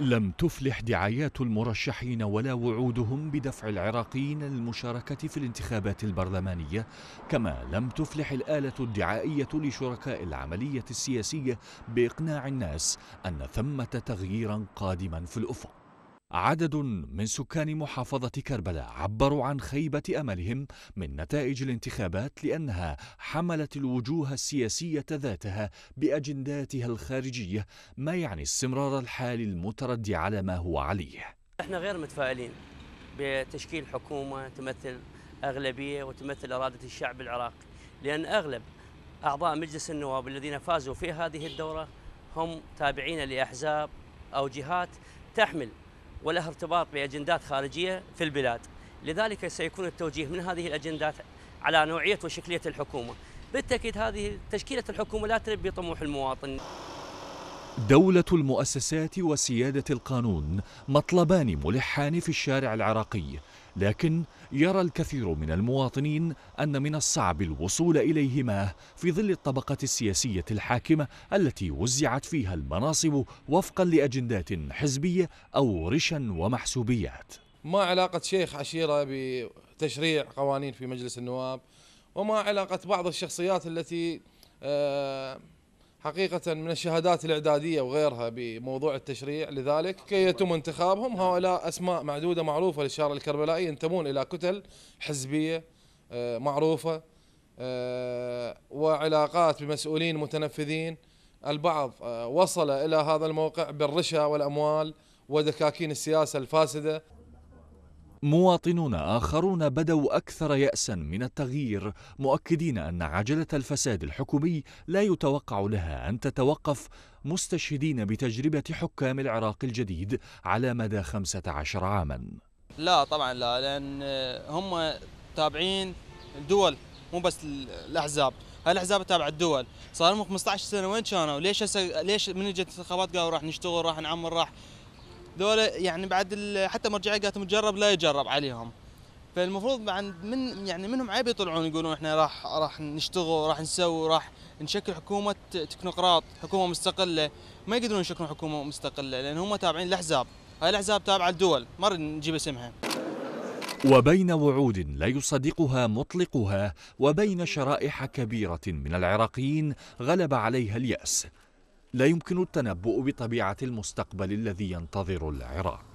لم تفلح دعايات المرشحين ولا وعودهم بدفع العراقيين للمشاركة في الانتخابات البرلمانية كما لم تفلح الآلة الدعائية لشركاء العملية السياسية بإقناع الناس أن ثمة تغييرا قادما في الأفق عدد من سكان محافظة كربلاء عبروا عن خيبة أملهم من نتائج الانتخابات لأنها حملت الوجوه السياسية ذاتها بأجنداتها الخارجية ما يعني استمرار الحال المتردي على ما هو عليه احنا غير متفائلين بتشكيل حكومة تمثل أغلبية وتمثل إرادة الشعب العراقي لأن أغلب أعضاء مجلس النواب الذين فازوا في هذه الدورة هم تابعين لأحزاب أو جهات تحمل ولها ارتباط باجندات خارجيه في البلاد لذلك سيكون التوجيه من هذه الاجندات على نوعيه وشكليه الحكومه بالتاكيد هذه تشكيله الحكومه لا تلبي طموح المواطن دولة المؤسسات وسيادة القانون مطلبان ملحان في الشارع العراقي لكن يرى الكثير من المواطنين أن من الصعب الوصول إليهما في ظل الطبقة السياسية الحاكمة التي وزعت فيها المناصب وفقا لأجندات حزبية أو رشا ومحسوبيات ما علاقة شيخ عشيرة بتشريع قوانين في مجلس النواب وما علاقة بعض الشخصيات التي آه حقيقة من الشهادات الإعدادية وغيرها بموضوع التشريع لذلك كي يتم انتخابهم هؤلاء أسماء معدودة معروفة للشارع الكربلائي ينتمون إلى كتل حزبية آه، معروفة آه، وعلاقات بمسؤولين متنفذين البعض آه، وصل إلى هذا الموقع بالرشا والأموال ودكاكين السياسة الفاسدة مواطنون آخرون بدوا أكثر يأسا من التغيير مؤكدين أن عجلة الفساد الحكومي لا يتوقع لها أن تتوقف مستشهدين بتجربة حكام العراق الجديد على مدى 15 عاما لا طبعا لا لأن هم تابعين الدول مو بس الأحزاب هاي الاحزاب تابعه الدول صار لهم 15 سنه وين كانوا ليش هسه ليش من اجت الانتخابات قالوا راح نشتغل راح نعمر راح ذولا يعني بعد حتى مرجعيه قالت مجرب لا يجرب عليهم فالمفروض بعد من يعني منهم عيب يطلعون يقولون احنا راح راح نشتغل راح نسوي راح نشكل حكومه تكنوقراط حكومه مستقله ما يقدرون يشكلون حكومه مستقله لان هم تابعين الاحزاب هاي الاحزاب تابعه لدول ما نجيب اسمها وبين وعود لا يصدقها مطلقها وبين شرائح كبيره من العراقيين غلب عليها الياس لا يمكن التنبؤ بطبيعة المستقبل الذي ينتظر العراق